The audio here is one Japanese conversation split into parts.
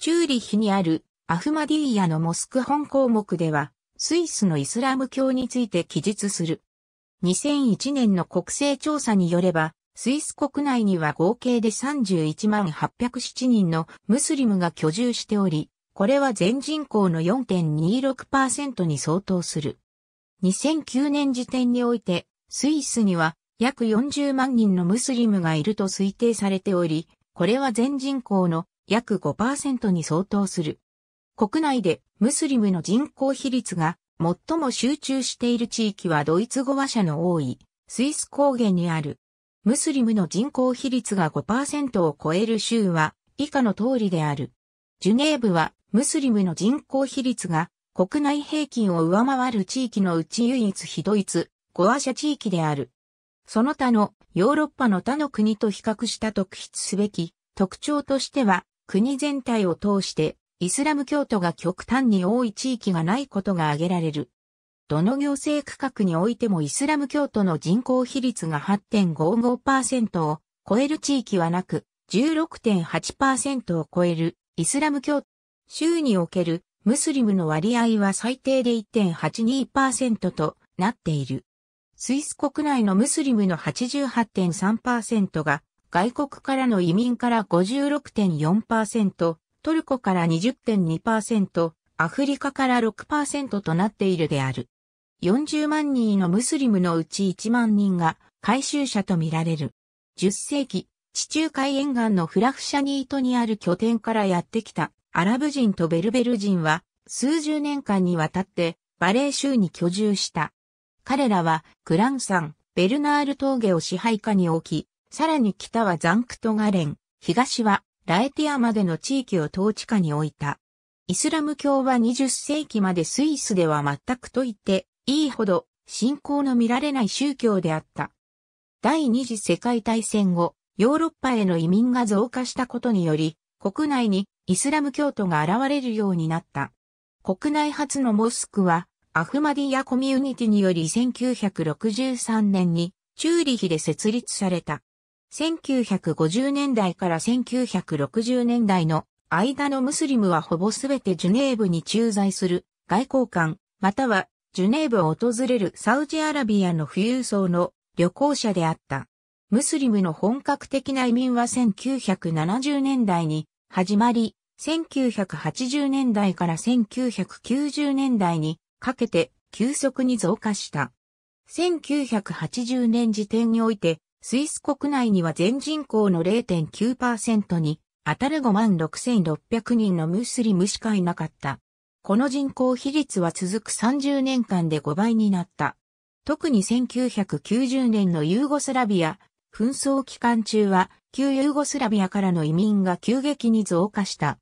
チューリヒにあるアフマディーヤのモスク本項目では、スイスのイスラム教について記述する。2001年の国勢調査によれば、スイス国内には合計で31万807人のムスリムが居住しており、これは全人口の4.26%に相当する。2009年時点において、スイスには約40万人のムスリムがいると推定されており、これは全人口の約5%に相当する。国内でムスリムの人口比率が最も集中している地域はドイツ語話者の多いスイス高原にある。ムスリムの人口比率が5%を超える州は以下の通りである。ジュネーブはムスリムの人口比率が国内平均を上回る地域のうち唯一非ドイツ、語話者地域である。その他のヨーロッパの他の国と比較した特筆すべき特徴としては国全体を通してイスラム教徒が極端に多い地域がないことが挙げられる。どの行政区画においてもイスラム教徒の人口比率が8.55%を超える地域はなく、16.8%を超えるイスラム教州におけるムスリムの割合は最低で1.82%となっている。スイス国内のムスリムの88.3%が外国からの移民から56.4%、トルコから20.2%、アフリカから6%となっているである。40万人のムスリムのうち1万人が回収者とみられる。10世紀、地中海沿岸のフラフシャニートにある拠点からやってきたアラブ人とベルベル人は数十年間にわたってバレー州に居住した。彼らはクランサン、ベルナール峠を支配下に置き、さらに北はザンクトガレン、東はラエティアまでの地域を統治下に置いた。イスラム教は20世紀までスイスでは全くと言っていいほど信仰の見られない宗教であった。第二次世界大戦後、ヨーロッパへの移民が増加したことにより、国内にイスラム教徒が現れるようになった。国内初のモスクは、アフマディアコミュニティにより1963年にチューリヒで設立された。1950年代から1960年代の間のムスリムはほぼすべてジュネーブに駐在する外交官、またはジュネーブを訪れるサウジアラビアの富裕層の旅行者であった。ムスリムの本格的な移民は1970年代に始まり、1980年代から1990年代にかけて急速に増加した。1980年時点においてスイス国内には全人口の0.9%に当たる5万6600人のムスリムしかいなかった。この人口比率は続く30年間で5倍になった。特に1990年のユーゴスラビア、紛争期間中は旧ユーゴスラビアからの移民が急激に増加した。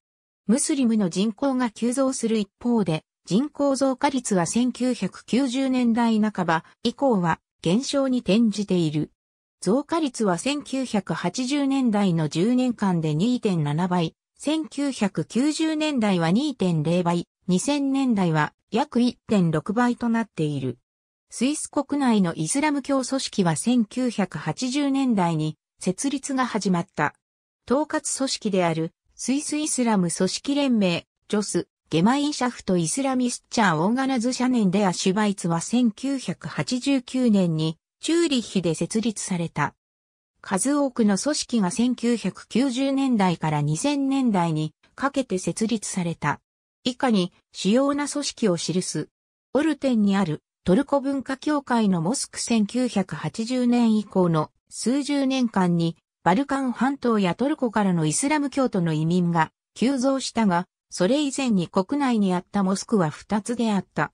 ムスリムの人口が急増する一方で、人口増加率は1990年代半ば以降は減少に転じている。増加率は1980年代の10年間で2.7倍、1990年代は2.0倍、2000年代は約1.6倍となっている。スイス国内のイスラム教組織は1980年代に設立が始まった。統括組織であるスイスイスラム組織連盟、ジョス、ゲマインシャフトイスラミスチャーオーガナズ社年でアシュバイツは1989年にチューリッヒで設立された。数多くの組織が1990年代から2000年代にかけて設立された。以下に主要な組織を記す。オルテンにあるトルコ文化協会のモスク1980年以降の数十年間にバルカン半島やトルコからのイスラム教徒の移民が急増したが、それ以前に国内にあったモスクは2つであった。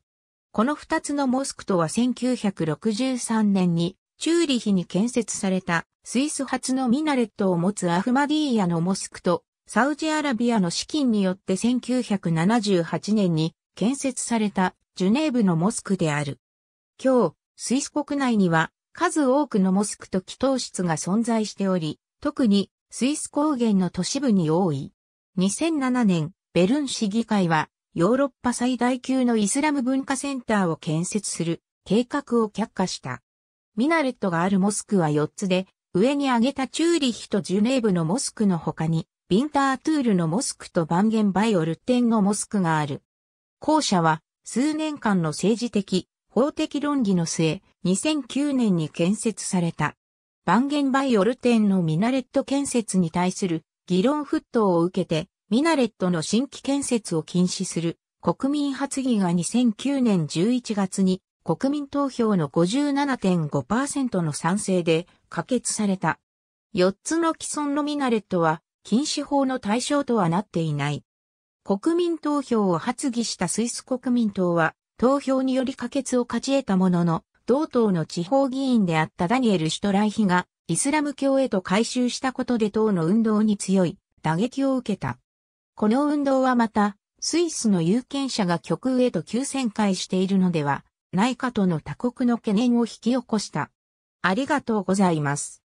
この二つのモスクとは1963年にチューリヒに建設されたスイス発のミナレットを持つアフマディーヤのモスクとサウジアラビアの資金によって1978年に建設されたジュネーブのモスクである。今日、スイス国内には数多くのモスクと祈祷室が存在しており、特にスイス高原の都市部に多い。2007年、ベルン市議会はヨーロッパ最大級のイスラム文化センターを建設する計画を却下した。ミナレットがあるモスクは4つで、上に挙げたチューリヒとジュネーブのモスクの他に、ビンタートゥールのモスクとバンゲンバイオルテンのモスクがある。後者は、数年間の政治的、法的論議の末、2009年に建設された。バンゲンバイオルテンのミナレット建設に対する議論沸騰を受けて、ミナレットの新規建設を禁止する国民発議が2009年11月に国民投票の57.5%の賛成で可決された。4つの既存のミナレットは禁止法の対象とはなっていない。国民投票を発議したスイス国民党は投票により可決を勝ち得たものの、同党の地方議員であったダニエル・シュトライヒがイスラム教へと改宗したことで党の運動に強い打撃を受けた。この運動はまた、スイスの有権者が極右へと急旋回しているのではないかとの他国の懸念を引き起こした。ありがとうございます。